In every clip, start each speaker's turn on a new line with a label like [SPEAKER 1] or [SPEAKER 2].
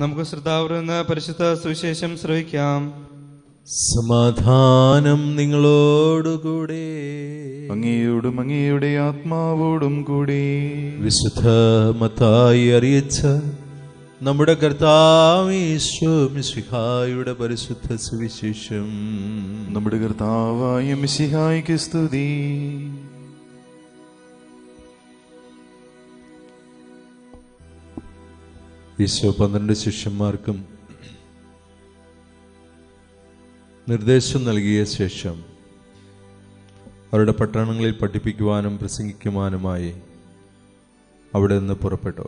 [SPEAKER 1] നമുക്ക് ശ്രദ്ധാവരുന്ന പരിശുദ്ധ സുവിശേഷം ശ്രവിക്കാം സമാധാനം നിങ്ങളോടുകൂടെ അങ്ങിയോടും അങ്ങിയുടെ ആത്മാവോടും കൂടി വിശുദ്ധ മത്തായി അറിയിച്ച നമ്മുടെ കർത്താവേശ്വമിസിഹായുടെ പരിശുദ്ധ സുവിശേഷം നമ്മുടെ കർത്താവായ മിസിഹായ്ക്ക് സ്തുതി ഈശോ പന്ത്രണ്ട് ശിഷ്യന്മാർക്കും നിർദ്ദേശം നൽകിയ ശേഷം അവരുടെ പട്ടണങ്ങളിൽ പഠിപ്പിക്കുവാനും പ്രസംഗിക്കുവാനുമായി അവിടെ നിന്ന് പുറപ്പെട്ടു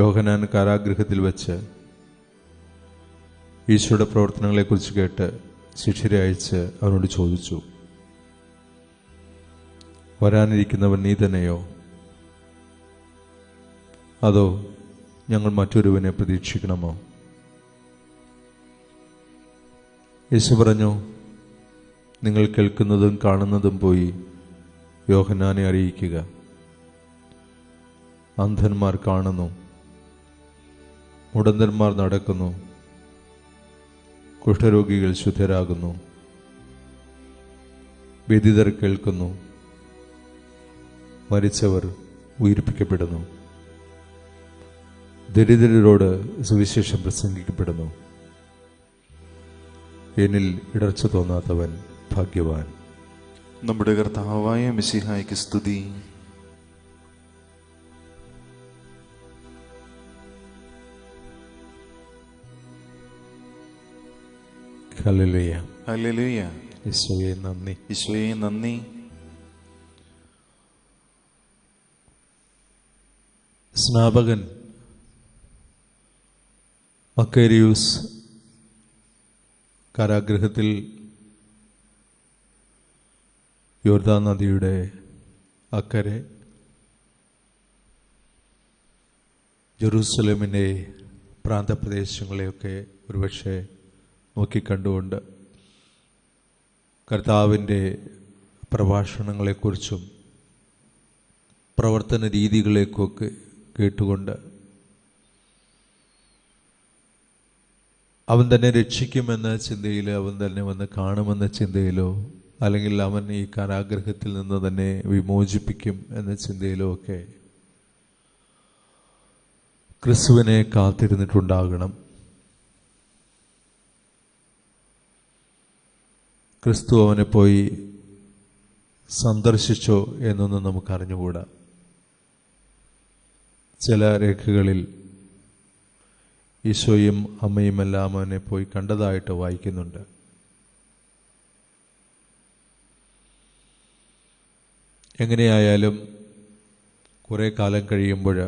[SPEAKER 1] യോഹനാൻ കാരാഗ്രഹത്തിൽ വെച്ച് ഈശോയുടെ പ്രവർത്തനങ്ങളെക്കുറിച്ച് കേട്ട് ശിഷ്യരെ അയച്ച് അവനോട് ചോദിച്ചു വരാനിരിക്കുന്നവൻ നീ തന്നെയോ അതോ ഞങ്ങൾ മറ്റൊരുവനെ പ്രതീക്ഷിക്കണമോ യേശു പറഞ്ഞു നിങ്ങൾ കേൾക്കുന്നതും കാണുന്നതും പോയി യോഹനാനെ അറിയിക്കുക അന്ധന്മാർ കാണുന്നു മുടന്തന്മാർ നടക്കുന്നു കുഷ്ഠരോഗികൾ ശുദ്ധരാകുന്നു വ്യതിതർ കേൾക്കുന്നു മരിച്ചവർ ഉയർപ്പിക്കപ്പെടുന്നു ദരിദ്രരോട് സുവിശേഷം പ്രസംഗിക്കപ്പെടുന്നു എന്നിൽ ഇടർച്ച തോന്നാത്തവൻ ഭാഗ്യവാൻ നമ്മുടെ കർത്താവായ മിസിഹായ്ക്ക് സ്തുതി സ്നാപകൻ അക്കേരിയൂസ് കാരാഗ്രഹത്തിൽ യോർദാ നദിയുടെ അക്കരെ ജെറൂസലമിൻ്റെ പ്രാന്തപ്രദേശങ്ങളെയൊക്കെ ഒരുപക്ഷെ നോക്കിക്കണ്ടുകൊണ്ട് കർത്താവിൻ്റെ പ്രഭാഷണങ്ങളെക്കുറിച്ചും പ്രവർത്തന രീതികളേക്കൊക്കെ കേട്ടുകൊണ്ട് അവൻ തന്നെ രക്ഷിക്കുമെന്ന ചിന്തയിലോ അവൻ തന്നെ വന്ന് കാണുമെന്ന ചിന്തയിലോ അല്ലെങ്കിൽ അവൻ ഈ കാരാഗ്രഹത്തിൽ നിന്ന് തന്നെ വിമോചിപ്പിക്കും എന്ന ചിന്തയിലോ ഒക്കെ ക്രിസ്തുവിനെ കാത്തിരുന്നിട്ടുണ്ടാകണം ക്രിസ്തു അവനെ പോയി സന്ദർശിച്ചോ എന്നൊന്നും നമുക്കറിഞ്ഞുകൂടാ ചില രേഖകളിൽ ഈശോയും അമ്മയുമെല്ലാം അവനെ പോയി കണ്ടതായിട്ട് വായിക്കുന്നുണ്ട് എങ്ങനെയായാലും കുറേ കാലം കഴിയുമ്പോൾ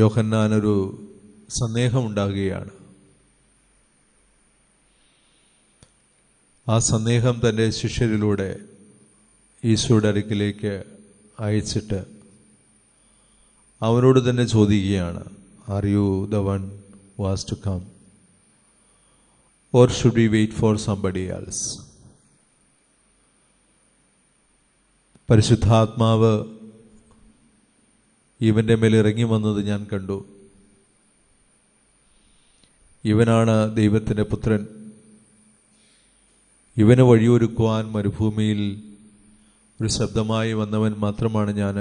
[SPEAKER 1] യോഹന്നാനൊരു സന്ദേഹമുണ്ടാകുകയാണ് ആ സന്ദേഹം തൻ്റെ ശിഷ്യരിലൂടെ ഈശോയുടെ അടുക്കിലേക്ക് അയച്ചിട്ട് അവനോട് തന്നെ ചോദിക്കുകയാണ് Are you the one who has to come? Or should we wait for somebody else? പരിശുദ്ധാത്മാവ് ഇവൻ്റെ മേൽ ഇറങ്ങി വന്നത് ഞാൻ കണ്ടു ഇവനാണ് ദൈവത്തിൻ്റെ പുത്രൻ ഇവന് വഴിയൊരുക്കുവാൻ മരുഭൂമിയിൽ ഒരു ശബ്ദമായി വന്നവൻ മാത്രമാണ് ഞാൻ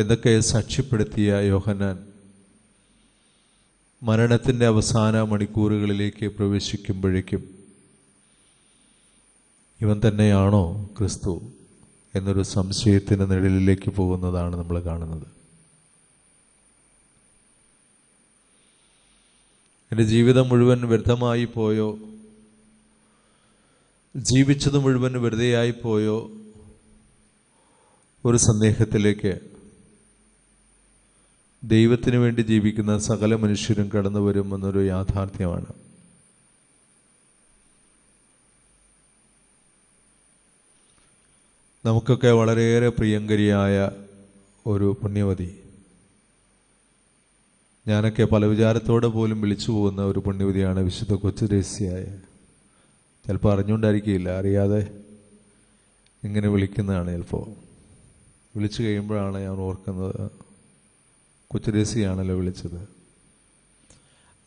[SPEAKER 1] എന്നൊക്കെ സാക്ഷ്യപ്പെടുത്തിയ യോഹന്നാൻ മരണത്തിൻ്റെ അവസാന മണിക്കൂറുകളിലേക്ക് പ്രവേശിക്കുമ്പോഴേക്കും ഇവൻ തന്നെയാണോ ക്രിസ്തു എന്നൊരു സംശയത്തിൻ്റെ നിഴലിലേക്ക് പോകുന്നതാണ് നമ്മൾ കാണുന്നത് എൻ്റെ ജീവിതം മുഴുവൻ വ്യർത്ഥമായി പോയോ ജീവിച്ചത് മുഴുവൻ വെറുതെയായി പോയോ ഒരു സന്ദേഹത്തിലേക്ക് ദൈവത്തിന് വേണ്ടി ജീവിക്കുന്ന സകല മനുഷ്യരും കടന്നു വരുമെന്നൊരു യാഥാർത്ഥ്യമാണ് നമുക്കൊക്കെ വളരെയേറെ പ്രിയങ്കരിയായ ഒരു പുണ്യവതി ഞാനൊക്കെ പല വിചാരത്തോടെ പോലും വിളിച്ചു പോകുന്ന ഒരു പുണ്യവതിയാണ് വിശുദ്ധ കൊച്ചു രഹസ്യായ ചിലപ്പോൾ അറിഞ്ഞുകൊണ്ടായിരിക്കില്ല അറിയാതെ ഇങ്ങനെ വിളിക്കുന്നതാണ് ചിലപ്പോൾ വിളിച്ചു കഴിയുമ്പോഴാണ് ഞാൻ ഓർക്കുന്നത് കൊച്ചുദേശിയാണല്ലോ വിളിച്ചത്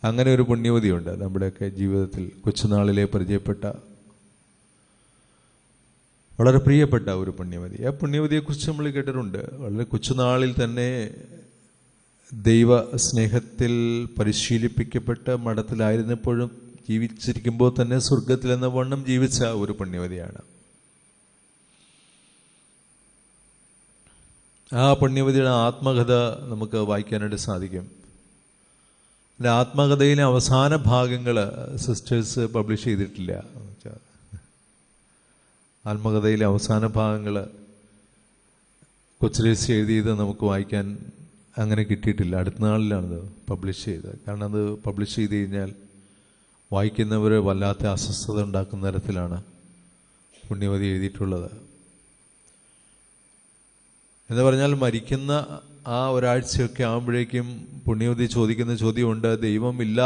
[SPEAKER 1] അങ്ങനെ ഒരു പുണ്യവതിയുണ്ട് നമ്മുടെയൊക്കെ ജീവിതത്തിൽ കൊച്ചുനാളിലെ പരിചയപ്പെട്ട വളരെ പ്രിയപ്പെട്ട ഒരു പുണ്യവതി ആ പുണ്യവതിയെക്കുറിച്ച് നമ്മൾ കേട്ടിട്ടുണ്ട് വളരെ കൊച്ചുനാളിൽ തന്നെ ദൈവ സ്നേഹത്തിൽ പരിശീലിപ്പിക്കപ്പെട്ട മഠത്തിലായിരുന്നപ്പോഴും ജീവിച്ചിരിക്കുമ്പോൾ തന്നെ സ്വർഗത്തിലെന്ന വണ്ണം ജീവിച്ച ഒരു പുണ്യവതിയാണ് ആ പുണ്യവതിയുടെ ആത്മകഥ നമുക്ക് വായിക്കാനായിട്ട് സാധിക്കും എൻ്റെ ആത്മകഥയിലെ അവസാന ഭാഗങ്ങൾ സിസ്റ്റേഴ്സ് പബ്ലിഷ് ചെയ്തിട്ടില്ല ആത്മകഥയിലെ അവസാന ഭാഗങ്ങൾ കൊച്ചിലേസ് എഴുതിയത് നമുക്ക് വായിക്കാൻ അങ്ങനെ കിട്ടിയിട്ടില്ല അടുത്ത നാളിലാണത് പബ്ലിഷ് ചെയ്തത് കാരണം അത് പബ്ലിഷ് ചെയ്ത് കഴിഞ്ഞാൽ വായിക്കുന്നവർ വല്ലാത്ത അസ്വസ്ഥത ഉണ്ടാക്കുന്ന തരത്തിലാണ് പുണ്യവതി എഴുതിയിട്ടുള്ളത് എന്ന് പറഞ്ഞാൽ മരിക്കുന്ന ആ ഒരാഴ്ചയൊക്കെ ആകുമ്പോഴേക്കും പുണ്യവതി ചോദിക്കുന്ന ചോദ്യമുണ്ട് ദൈവമില്ല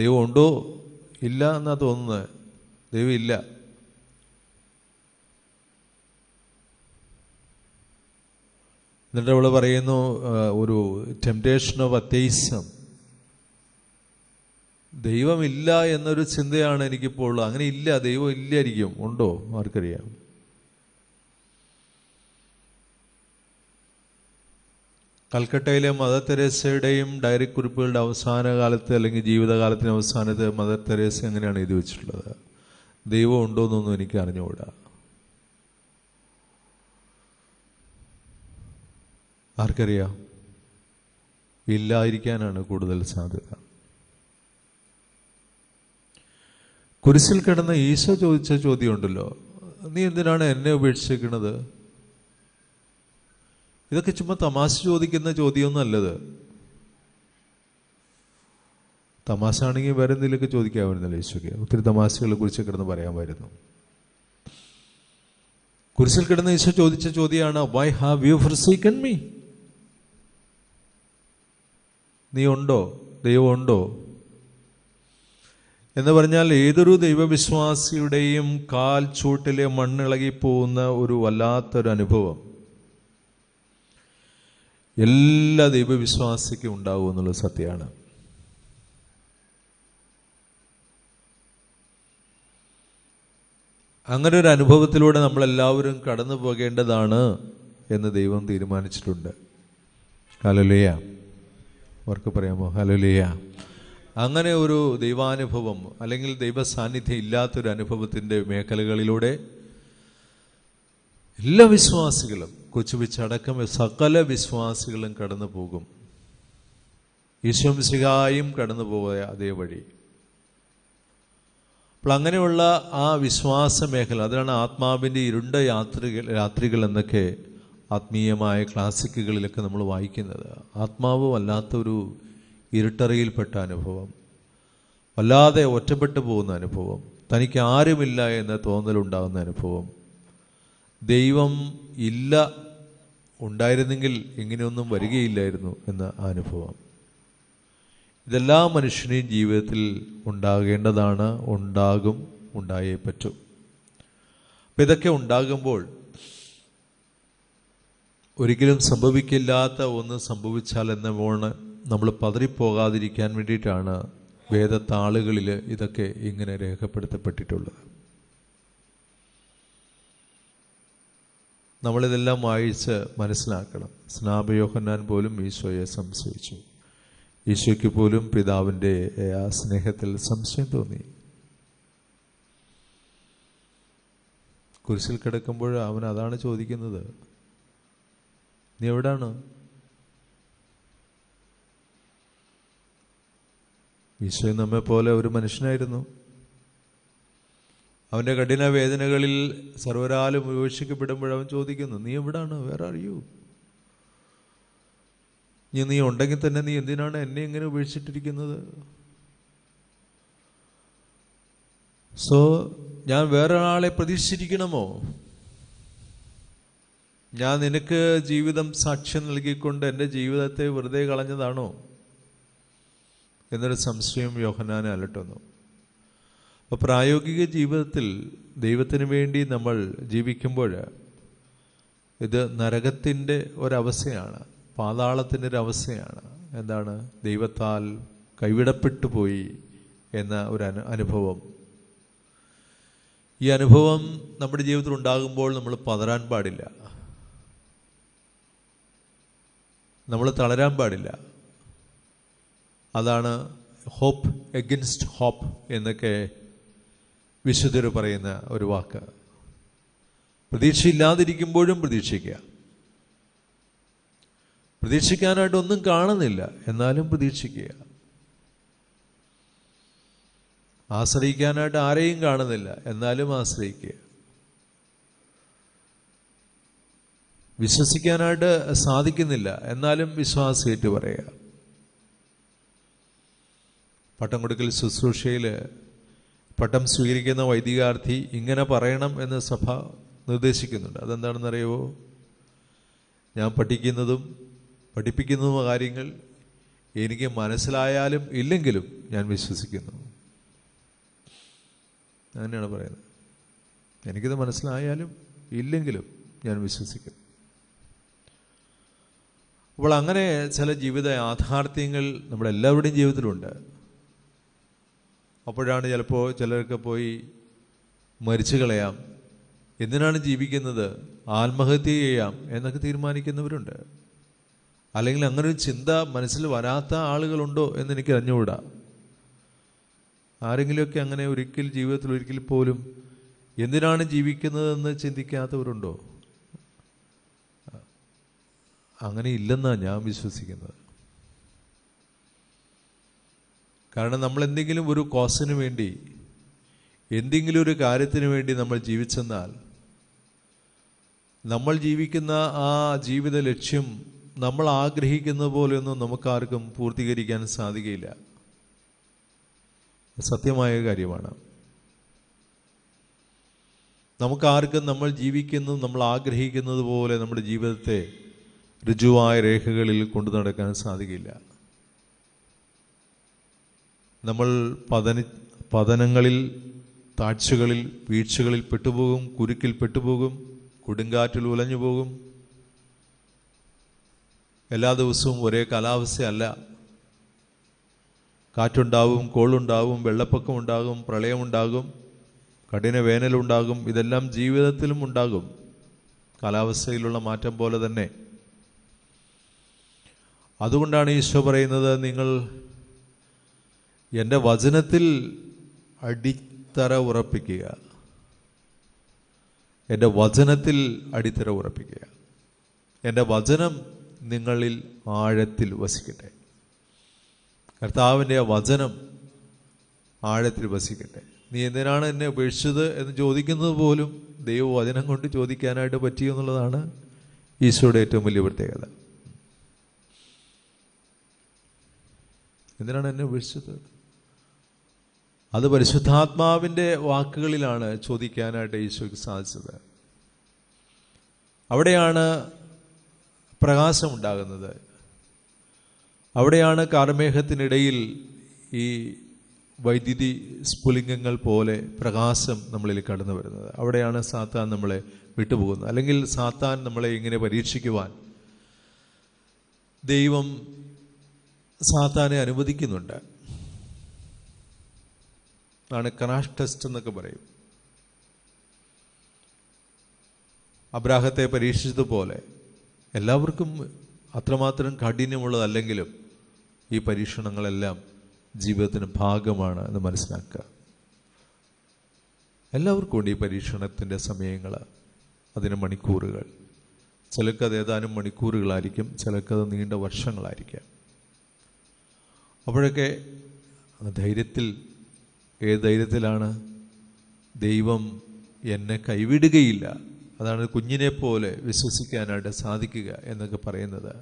[SPEAKER 1] ദൈവമുണ്ടോ ഉണ്ടോ ഇല്ല എന്നാ തോന്നുന്നത് ദൈവം ഇല്ല എന്നിട്ട് അവൾ പറയുന്നു ഒരു ടെംപ്ടേഷൻ ഓഫ് അത്യസം ദൈവമില്ല എന്നൊരു ചിന്തയാണ് എനിക്കിപ്പോൾ ഉള്ളത് അങ്ങനെ ഇല്ല ദൈവം ഇല്ലായിരിക്കും ഉണ്ടോ ആർക്കറിയാം കൽക്കട്ടയിലെ മദർ തെരേസയുടെയും ഡയറി കുറിപ്പുകളുടെ അവസാന കാലത്ത് അല്ലെങ്കിൽ ജീവിതകാലത്തിന് അവസാനത്ത് മദർ തെരേസ എങ്ങനെയാണ് എഴുതി വെച്ചിട്ടുള്ളത് ദൈവം ഉണ്ടോ എന്നൊന്നും എനിക്ക് അറിഞ്ഞുകൂടാ ആർക്കറിയാം ഇല്ലായിരിക്കാനാണ് കൂടുതൽ സാധ്യത കുരിശിൽ കിടന്ന ഈശോ ചോദിച്ച ചോദ്യമുണ്ടല്ലോ നീ എന്തിനാണ് എന്നെ ഉപേക്ഷിക്കുന്നത് ഇതൊക്കെ ചുമ്മാ തമാശ ചോദിക്കുന്ന അല്ലത് തമാശ ആണെങ്കിൽ വേറെ എന്തെങ്കിലുമൊക്കെ ചോദിക്കാമായിരുന്നല്ലോ യേശുക്ക് ഒത്തിരി തമാശകളെ കുറിച്ച് കിടന്ന് പറയാമായിരുന്നു കുരിശിൽ കിടന്ന യേശു ചോദിച്ച ചോദ്യമാണ് why have you forsaken me നീ ഉണ്ടോ ദൈവം ഉണ്ടോ എന്ന് പറഞ്ഞാൽ ഏതൊരു ദൈവവിശ്വാസിയുടെയും കാൽ ചൂട്ടിലെ പോകുന്ന ഒരു വല്ലാത്തൊരു അനുഭവം എല്ലാ ദൈവവിശ്വാസിക്കും ഉണ്ടാവും എന്നുള്ള സത്യമാണ് അങ്ങനെ ഒരു അനുഭവത്തിലൂടെ നമ്മളെല്ലാവരും കടന്നു പോകേണ്ടതാണ് എന്ന് ദൈവം തീരുമാനിച്ചിട്ടുണ്ട് ഹലോലിയ അവർക്ക് പറയാമോ ഹലോലിയ അങ്ങനെ ഒരു ദൈവാനുഭവം അല്ലെങ്കിൽ ദൈവ സാന്നിധ്യം ഇല്ലാത്തൊരു അനുഭവത്തിൻ്റെ മേഖലകളിലൂടെ എല്ലാ വിശ്വാസികളും കൊച്ചുവിച്ചടക്കം സകല വിശ്വാസികളും കടന്നു പോകും വിശ്വംസികായും കടന്നു പോയ അതേ വഴി അപ്പോൾ അങ്ങനെയുള്ള ആ വിശ്വാസ മേഖല അതിലാണ് ആത്മാവിൻ്റെ ഇരുണ്ട യാത്രികൾ രാത്രികൾ എന്നൊക്കെ ആത്മീയമായ ക്ലാസിക്കുകളിലൊക്കെ നമ്മൾ വായിക്കുന്നത് ആത്മാവ് വല്ലാത്തൊരു ഇരുട്ടറിയിൽപ്പെട്ട അനുഭവം വല്ലാതെ ഒറ്റപ്പെട്ടു പോകുന്ന അനുഭവം തനിക്ക് ആരുമില്ല എന്ന തോന്നലുണ്ടാകുന്ന അനുഭവം ദൈവം ഇല്ല ഉണ്ടായിരുന്നെങ്കിൽ ഇങ്ങനെയൊന്നും വരികയില്ലായിരുന്നു എന്ന അനുഭവം ഇതെല്ലാ മനുഷ്യനെയും ജീവിതത്തിൽ ഉണ്ടാകേണ്ടതാണ് ഉണ്ടാകും ഉണ്ടായേ പറ്റും അപ്പം ഇതൊക്കെ ഉണ്ടാകുമ്പോൾ ഒരിക്കലും സംഭവിക്കില്ലാത്ത ഒന്ന് സംഭവിച്ചാൽ എന്ന പോണ് നമ്മൾ പതറിപ്പോകാതിരിക്കാൻ വേണ്ടിയിട്ടാണ് വേദത്താളുകളിൽ ഇതൊക്കെ ഇങ്ങനെ രേഖപ്പെടുത്തപ്പെട്ടിട്ടുള്ളത് നമ്മളിതെല്ലാം വായിച്ച് മനസ്സിലാക്കണം സ്നാപയോഹന്നാൻ പോലും ഈശോയെ സംശയിച്ചു ഈശോയ്ക്ക് പോലും പിതാവിൻ്റെ ആ സ്നേഹത്തിൽ സംശയം തോന്നി കുരിശിൽ കിടക്കുമ്പോൾ അവൻ അതാണ് ചോദിക്കുന്നത് നീ എവിടാണ് ഈശോ നമ്മെ പോലെ ഒരു മനുഷ്യനായിരുന്നു അവൻ്റെ കഠിന വേദനകളിൽ സർവരാലും വിവക്ഷിക്കപ്പെടുമ്പോഴവൻ ചോദിക്കുന്നു നീ എവിടാണ് ആർ യു നീ നീ ഉണ്ടെങ്കിൽ തന്നെ നീ എന്തിനാണ് എന്നെ ഇങ്ങനെ ഉപേക്ഷിച്ചിട്ടിരിക്കുന്നത് സോ ഞാൻ വേറൊരാളെ പ്രതീക്ഷിച്ചിരിക്കണമോ ഞാൻ നിനക്ക് ജീവിതം സാക്ഷ്യം നൽകിക്കൊണ്ട് എൻ്റെ ജീവിതത്തെ വെറുതെ കളഞ്ഞതാണോ എന്നൊരു സംശയം യോഹനാനെ അലട്ടുന്നു അപ്പോൾ പ്രായോഗിക ജീവിതത്തിൽ ദൈവത്തിന് വേണ്ടി നമ്മൾ ജീവിക്കുമ്പോൾ ഇത് നരകത്തിൻ്റെ ഒരവസ്ഥയാണ് പാതാളത്തിൻ്റെ ഒരവസ്ഥയാണ് എന്താണ് ദൈവത്താൽ കൈവിടപ്പെട്ടു പോയി എന്ന ഒരു അനു അനുഭവം ഈ അനുഭവം നമ്മുടെ ജീവിതത്തിൽ ഉണ്ടാകുമ്പോൾ നമ്മൾ പതറാൻ പാടില്ല നമ്മൾ തളരാൻ പാടില്ല അതാണ് ഹോപ്പ് എഗൻസ്റ്റ് ഹോപ്പ് എന്നൊക്കെ വിശുദ്ധർ പറയുന്ന ഒരു വാക്ക് പ്രതീക്ഷയില്ലാതിരിക്കുമ്പോഴും പ്രതീക്ഷിക്കുക പ്രതീക്ഷിക്കാനായിട്ട് ഒന്നും കാണുന്നില്ല എന്നാലും പ്രതീക്ഷിക്കുക ആശ്രയിക്കാനായിട്ട് ആരെയും കാണുന്നില്ല എന്നാലും ആശ്രയിക്കുക വിശ്വസിക്കാനായിട്ട് സാധിക്കുന്നില്ല എന്നാലും വിശ്വാസിയേറ്റ് പറയുക പട്ടം കൊടുക്കൽ ശുശ്രൂഷയിൽ പട്ടം സ്വീകരിക്കുന്ന വൈദികാർത്ഥി ഇങ്ങനെ പറയണം എന്ന് സഭ നിർദ്ദേശിക്കുന്നുണ്ട് അതെന്താണെന്നറിയുമോ ഞാൻ പഠിക്കുന്നതും പഠിപ്പിക്കുന്നതും കാര്യങ്ങൾ എനിക്ക് മനസ്സിലായാലും ഇല്ലെങ്കിലും ഞാൻ വിശ്വസിക്കുന്നു അങ്ങനെയാണ് പറയുന്നത് എനിക്കിത് മനസ്സിലായാലും ഇല്ലെങ്കിലും ഞാൻ വിശ്വസിക്കുന്നു അപ്പോൾ അങ്ങനെ ചില ജീവിത യാഥാർത്ഥ്യങ്ങൾ നമ്മുടെ എല്ലാവരുടെയും ജീവിതത്തിലുണ്ട് അപ്പോഴാണ് ചിലപ്പോൾ ചിലരൊക്കെ പോയി മരിച്ചു കളയാം എന്തിനാണ് ജീവിക്കുന്നത് ആത്മഹത്യ ചെയ്യാം എന്നൊക്കെ തീരുമാനിക്കുന്നവരുണ്ട് അല്ലെങ്കിൽ അങ്ങനൊരു ചിന്ത മനസ്സിൽ വരാത്ത ആളുകളുണ്ടോ എന്ന് എനിക്ക് അറിഞ്ഞുകൂടാ ആരെങ്കിലുമൊക്കെ അങ്ങനെ ഒരിക്കൽ ജീവിതത്തിൽ ഒരിക്കൽ പോലും എന്തിനാണ് ജീവിക്കുന്നതെന്ന് ചിന്തിക്കാത്തവരുണ്ടോ അങ്ങനെ ഇല്ലെന്നാണ് ഞാൻ വിശ്വസിക്കുന്നത് കാരണം നമ്മൾ എന്തെങ്കിലും ഒരു കോസിന് വേണ്ടി എന്തെങ്കിലും ഒരു കാര്യത്തിന് വേണ്ടി നമ്മൾ ജീവിച്ചെന്നാൽ നമ്മൾ ജീവിക്കുന്ന ആ ജീവിത ലക്ഷ്യം നമ്മൾ ആഗ്രഹിക്കുന്ന പോലെയൊന്നും നമുക്കാർക്കും പൂർത്തീകരിക്കാൻ സാധിക്കില്ല സത്യമായ കാര്യമാണ് നമുക്കാർക്കും നമ്മൾ ജീവിക്കുന്നത് നമ്മൾ ആഗ്രഹിക്കുന്നത് പോലെ നമ്മുടെ ജീവിതത്തെ ഋജുവായ രേഖകളിൽ കൊണ്ടു നടക്കാൻ സാധിക്കില്ല നമ്മൾ പതന പതനങ്ങളിൽ താഴ്ചകളിൽ വീഴ്ചകളിൽ പെട്ടുപോകും കുരുക്കിൽ പെട്ടുപോകും കൊടുങ്കാറ്റിൽ ഉലഞ്ഞു പോകും എല്ലാ ദിവസവും ഒരേ കാലാവസ്ഥയല്ല കാറ്റുണ്ടാവും കോളുണ്ടാവും വെള്ളപ്പൊക്കമുണ്ടാകും പ്രളയമുണ്ടാകും കഠിന വേനലുണ്ടാകും ഇതെല്ലാം ജീവിതത്തിലും ഉണ്ടാകും കാലാവസ്ഥയിലുള്ള മാറ്റം പോലെ തന്നെ അതുകൊണ്ടാണ് ഈശോ പറയുന്നത് നിങ്ങൾ എൻ്റെ വചനത്തിൽ അടിത്തറ ഉറപ്പിക്കുക എൻ്റെ വചനത്തിൽ അടിത്തറ ഉറപ്പിക്കുക എൻ്റെ വചനം നിങ്ങളിൽ ആഴത്തിൽ വസിക്കട്ടെ കർത്താവിൻ്റെ ആ വചനം ആഴത്തിൽ വസിക്കട്ടെ നീ എന്തിനാണ് എന്നെ ഉപേക്ഷിച്ചത് എന്ന് ചോദിക്കുന്നത് പോലും ദൈവവചനം കൊണ്ട് ചോദിക്കാനായിട്ട് പറ്റിയെന്നുള്ളതാണ് ഈശോയുടെ ഏറ്റവും വലിയ പ്രത്യേകത എന്തിനാണ് എന്നെ ഉപേക്ഷിച്ചത് അത് പരിശുദ്ധാത്മാവിൻ്റെ വാക്കുകളിലാണ് ചോദിക്കാനായിട്ട് ഈശോയ്ക്ക് സാധിച്ചത് അവിടെയാണ് പ്രകാശമുണ്ടാകുന്നത് അവിടെയാണ് കാർമേഹത്തിനിടയിൽ ഈ വൈദ്യുതി സ്ഫുലിംഗങ്ങൾ പോലെ പ്രകാശം നമ്മളിൽ കടന്നു വരുന്നത് അവിടെയാണ് സാത്താൻ നമ്മളെ വിട്ടുപോകുന്നത് അല്ലെങ്കിൽ സാത്താൻ നമ്മളെ ഇങ്ങനെ പരീക്ഷിക്കുവാൻ ദൈവം സാത്താനെ അനുവദിക്കുന്നുണ്ട് അതാണ് കനാഷ് ടെസ്റ്റ് എന്നൊക്കെ പറയും അബ്രാഹത്തെ പരീക്ഷിച്ചതുപോലെ എല്ലാവർക്കും അത്രമാത്രം കഠിനമുള്ളതല്ലെങ്കിലും ഈ പരീക്ഷണങ്ങളെല്ലാം ജീവിതത്തിന് ഭാഗമാണ് എന്ന് മനസ്സിലാക്കുക എല്ലാവർക്കും ഉണ്ട് ഈ പരീക്ഷണത്തിൻ്റെ സമയങ്ങൾ അതിന് മണിക്കൂറുകൾ ചിലക്കത് ഏതാനും മണിക്കൂറുകളായിരിക്കും ചിലക്കത് നീണ്ട വർഷങ്ങളായിരിക്കാം അപ്പോഴൊക്കെ ധൈര്യത്തിൽ ഏത് ധൈര്യത്തിലാണ് ദൈവം എന്നെ കൈവിടുകയില്ല അതാണ് കുഞ്ഞിനെ പോലെ വിശ്വസിക്കാനായിട്ട് സാധിക്കുക എന്നൊക്കെ പറയുന്നത്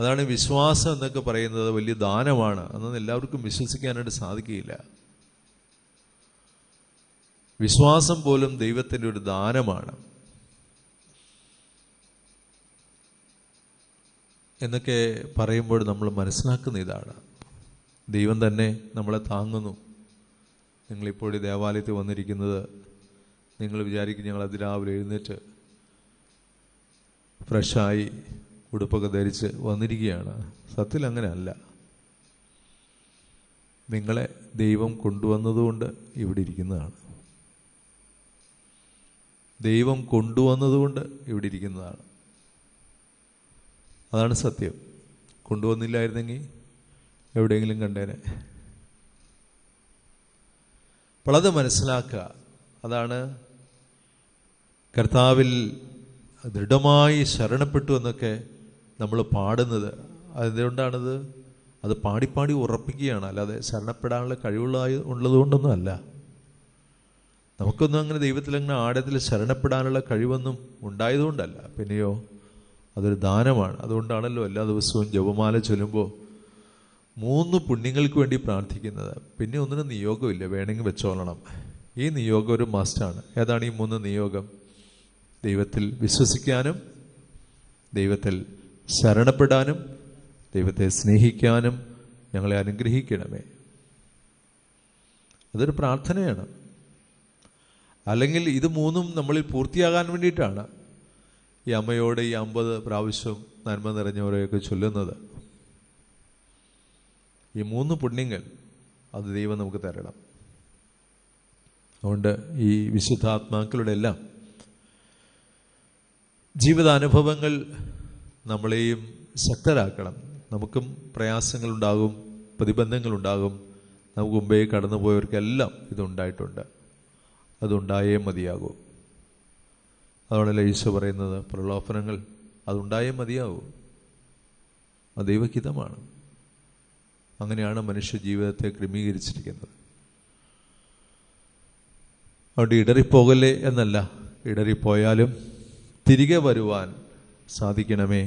[SPEAKER 1] അതാണ് വിശ്വാസം എന്നൊക്കെ പറയുന്നത് വലിയ ദാനമാണ് അന്നൊന്നും എല്ലാവർക്കും വിശ്വസിക്കാനായിട്ട് സാധിക്കുകയില്ല വിശ്വാസം പോലും ദൈവത്തിൻ്റെ ഒരു ദാനമാണ് എന്നൊക്കെ പറയുമ്പോൾ നമ്മൾ മനസ്സിലാക്കുന്ന ഇതാണ് ദൈവം തന്നെ നമ്മളെ താങ്ങുന്നു നിങ്ങളിപ്പോൾ ഈ ദേവാലയത്തിൽ വന്നിരിക്കുന്നത് നിങ്ങൾ വിചാരിക്കും ഞങ്ങൾ അതിരാവിലെ എഴുന്നേറ്റ് ഫ്രഷായി ഉടുപ്പൊക്കെ ധരിച്ച് വന്നിരിക്കുകയാണ് സത്യത്തിൽ അങ്ങനെ അല്ല നിങ്ങളെ ദൈവം കൊണ്ടുവന്നതുകൊണ്ട് ഇവിടെ ഇരിക്കുന്നതാണ് ദൈവം കൊണ്ടുവന്നതുകൊണ്ട് ഇവിടെ ഇരിക്കുന്നതാണ് അതാണ് സത്യം കൊണ്ടുവന്നില്ലായിരുന്നെങ്കിൽ എവിടെയെങ്കിലും കണ്ടേനെ അപ്പോൾ മനസ്സിലാക്കുക അതാണ് കർത്താവിൽ ദൃഢമായി ശരണപ്പെട്ടു എന്നൊക്കെ നമ്മൾ പാടുന്നത് അതെന്തുകൊണ്ടാണത് അത് പാടിപ്പാടി ഉറപ്പിക്കുകയാണ് അല്ലാതെ ശരണപ്പെടാനുള്ള കഴിവുള്ളതായി ഉള്ളതുകൊണ്ടൊന്നും അല്ല നമുക്കൊന്നും അങ്ങനെ അങ്ങനെ ആഴത്തിൽ ശരണപ്പെടാനുള്ള കഴിവൊന്നും ഉണ്ടായതുകൊണ്ടല്ല പിന്നെയോ അതൊരു ദാനമാണ് അതുകൊണ്ടാണല്ലോ എല്ലാ ദിവസവും ജപമാല ചൊല്ലുമ്പോൾ മൂന്ന് പുണ്യങ്ങൾക്ക് വേണ്ടി പ്രാർത്ഥിക്കുന്നത് പിന്നെ ഒന്നിനും നിയോഗമില്ല വേണമെങ്കിൽ വെച്ചോളണം ഈ നിയോഗം ഒരു മസ്റ്റാണ് ഏതാണ് ഈ മൂന്ന് നിയോഗം ദൈവത്തിൽ വിശ്വസിക്കാനും ദൈവത്തിൽ ശരണപ്പെടാനും ദൈവത്തെ സ്നേഹിക്കാനും ഞങ്ങളെ അനുഗ്രഹിക്കണമേ അതൊരു പ്രാർത്ഥനയാണ് അല്ലെങ്കിൽ ഇത് മൂന്നും നമ്മളിൽ പൂർത്തിയാകാൻ വേണ്ടിയിട്ടാണ് ഈ അമ്മയോട് ഈ അമ്പത് പ്രാവശ്യം നന്മ നിറഞ്ഞവരെയൊക്കെ ചൊല്ലുന്നത് ഈ മൂന്ന് പുണ്യങ്ങൾ അത് ദൈവം നമുക്ക് തരണം അതുകൊണ്ട് ഈ വിശുദ്ധാത്മാക്കളുടെ എല്ലാം ജീവിതാനുഭവങ്ങൾ നമ്മളെയും ശക്തരാക്കണം നമുക്കും പ്രയാസങ്ങളുണ്ടാകും പ്രതിബന്ധങ്ങളുണ്ടാകും നമുക്ക് മുമ്പേ പോയവർക്കെല്ലാം ഇതുണ്ടായിട്ടുണ്ട് അതുണ്ടായേ മതിയാകൂ അതുകൊണ്ടല്ലേ ഈശോ പറയുന്നത് പ്രലോഭനങ്ങൾ അതുണ്ടായേ മതിയാകൂ അത് ദൈവഹിതമാണ് അങ്ങനെയാണ് മനുഷ്യ ജീവിതത്തെ ക്രമീകരിച്ചിരിക്കുന്നത് അതുകൊണ്ട് ഇടറിപ്പോകല്ലേ എന്നല്ല ഇടറിപ്പോയാലും തിരികെ വരുവാൻ സാധിക്കണമേ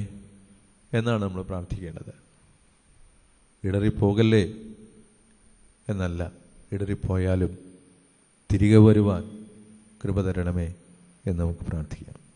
[SPEAKER 1] എന്നാണ് നമ്മൾ പ്രാർത്ഥിക്കേണ്ടത് ഇടറിപ്പോകല്ലേ എന്നല്ല ഇടറിപ്പോയാലും തിരികെ വരുവാൻ കൃപ തരണമേ എന്ന് നമുക്ക് പ്രാർത്ഥിക്കാം